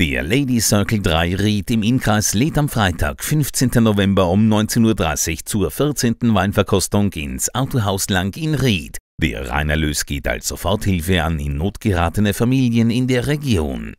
Der Lady Circle 3 Ried im Innkreis lädt am Freitag, 15. November um 19.30 Uhr zur 14. Weinverkostung ins Autohaus Lang in Ried. Der Rainerlös geht als Soforthilfe an in Not geratene Familien in der Region.